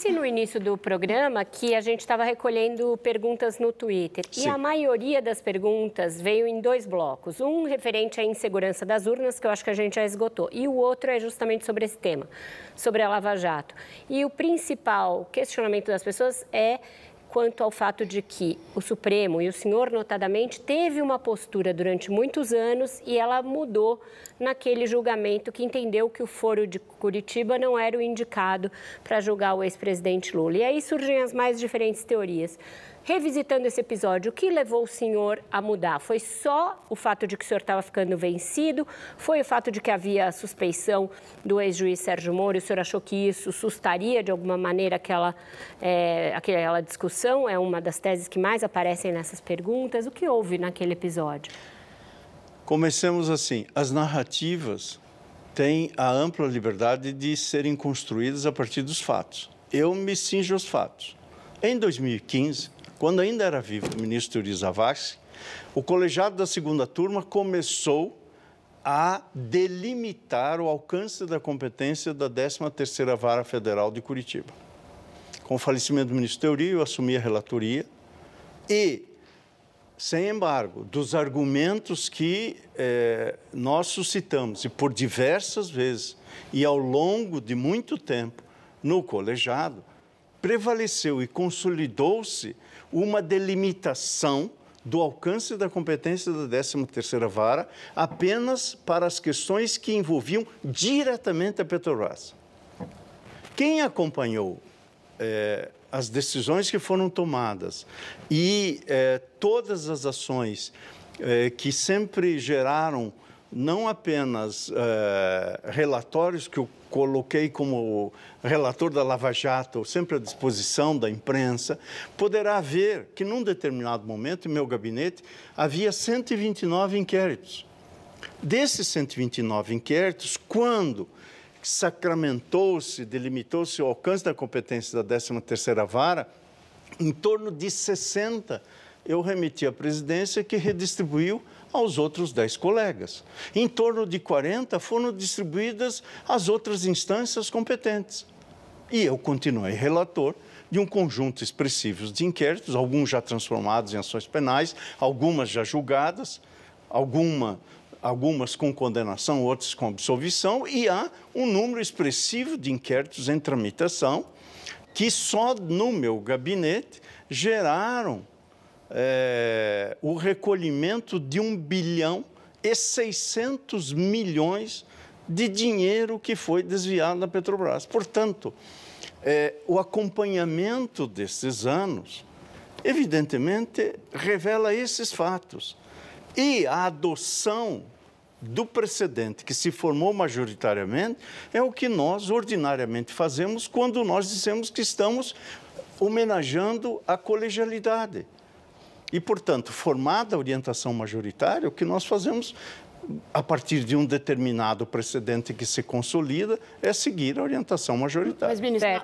disse no início do programa que a gente estava recolhendo perguntas no Twitter Sim. e a maioria das perguntas veio em dois blocos. Um referente à insegurança das urnas, que eu acho que a gente já esgotou, e o outro é justamente sobre esse tema, sobre a Lava Jato. E o principal questionamento das pessoas é quanto ao fato de que o Supremo e o senhor, notadamente, teve uma postura durante muitos anos e ela mudou naquele julgamento que entendeu que o foro de Curitiba não era o indicado para julgar o ex-presidente Lula. E aí surgem as mais diferentes teorias. Revisitando esse episódio, o que levou o senhor a mudar? Foi só o fato de que o senhor estava ficando vencido? Foi o fato de que havia suspeição do ex-juiz Sérgio Moro? O senhor achou que isso sustaria de alguma maneira aquela, é, aquela discussão? corrupção é uma das teses que mais aparecem nessas perguntas. O que houve naquele episódio? Comecemos assim: as narrativas têm a ampla liberdade de serem construídas a partir dos fatos. Eu me cinjo aos fatos. Em 2015, quando ainda era vivo o ministro Yuri Zavascki, o colegiado da segunda turma começou a delimitar o alcance da competência da 13ª Vara Federal de Curitiba. Com o falecimento do ministro Teori, eu assumi a relatoria e, sem embargo, dos argumentos que eh, nós suscitamos e por diversas vezes e ao longo de muito tempo no colegiado, prevaleceu e consolidou-se uma delimitação do alcance da competência da 13ª Vara apenas para as questões que envolviam diretamente a Petrobras. Quem acompanhou é, as decisões que foram tomadas e é, todas as ações é, que sempre geraram não apenas é, relatórios que eu coloquei como relator da Lava Jato, sempre à disposição da imprensa, poderá ver que num determinado momento, em meu gabinete, havia 129 inquéritos. Desses 129 inquéritos, quando sacramentou-se, delimitou-se o alcance da competência da 13ª Vara em torno de 60. Eu remeti à presidência que redistribuiu aos outros 10 colegas. Em torno de 40 foram distribuídas às outras instâncias competentes. E eu continuei relator de um conjunto expressivo de inquéritos, alguns já transformados em ações penais, algumas já julgadas, alguma algumas com condenação, outras com absolvição, e há um número expressivo de inquéritos em tramitação que só no meu gabinete geraram é, o recolhimento de 1 bilhão e 600 milhões de dinheiro que foi desviado da Petrobras. Portanto, é, o acompanhamento desses anos, evidentemente, revela esses fatos. E a adoção do precedente que se formou majoritariamente é o que nós ordinariamente fazemos quando nós dizemos que estamos homenageando a colegialidade. E, portanto, formada a orientação majoritária, o que nós fazemos a partir de um determinado precedente que se consolida é seguir a orientação majoritária. Mas, ministro,